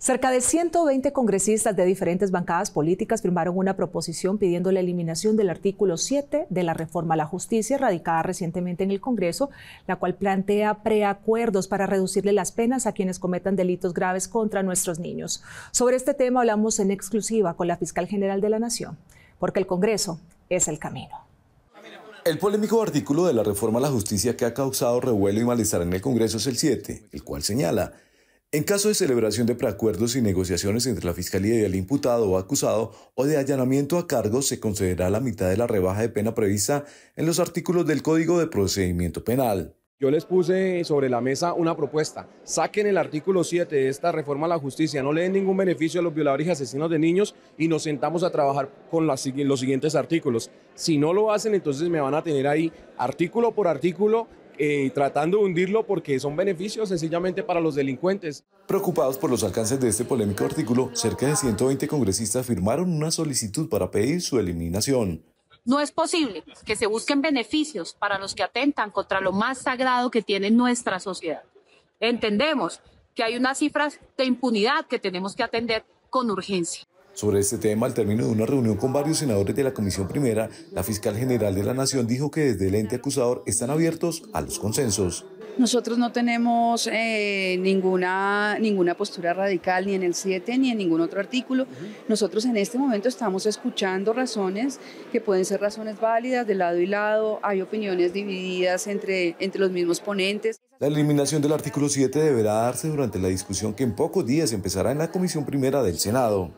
Cerca de 120 congresistas de diferentes bancadas políticas firmaron una proposición pidiendo la eliminación del artículo 7 de la reforma a la justicia radicada recientemente en el Congreso, la cual plantea preacuerdos para reducirle las penas a quienes cometan delitos graves contra nuestros niños. Sobre este tema hablamos en exclusiva con la fiscal general de la Nación, porque el Congreso es el camino. El polémico artículo de la reforma a la justicia que ha causado revuelo y malestar en el Congreso es el 7, el cual señala en caso de celebración de preacuerdos y negociaciones entre la Fiscalía y el imputado o acusado o de allanamiento a cargo, se concederá la mitad de la rebaja de pena prevista en los artículos del Código de Procedimiento Penal. Yo les puse sobre la mesa una propuesta. Saquen el artículo 7 de esta reforma a la justicia, no le den ningún beneficio a los violadores y asesinos de niños y nos sentamos a trabajar con los siguientes artículos. Si no lo hacen, entonces me van a tener ahí artículo por artículo eh, tratando de hundirlo porque son beneficios sencillamente para los delincuentes. Preocupados por los alcances de este polémico artículo, cerca de 120 congresistas firmaron una solicitud para pedir su eliminación. No es posible que se busquen beneficios para los que atentan contra lo más sagrado que tiene nuestra sociedad. Entendemos que hay unas cifras de impunidad que tenemos que atender con urgencia. Sobre este tema, al término de una reunión con varios senadores de la Comisión Primera, la fiscal general de la Nación dijo que desde el ente acusador están abiertos a los consensos. Nosotros no tenemos eh, ninguna, ninguna postura radical ni en el 7 ni en ningún otro artículo. Nosotros en este momento estamos escuchando razones que pueden ser razones válidas de lado y lado. Hay opiniones divididas entre, entre los mismos ponentes. La eliminación del artículo 7 deberá darse durante la discusión que en pocos días empezará en la Comisión Primera del Senado.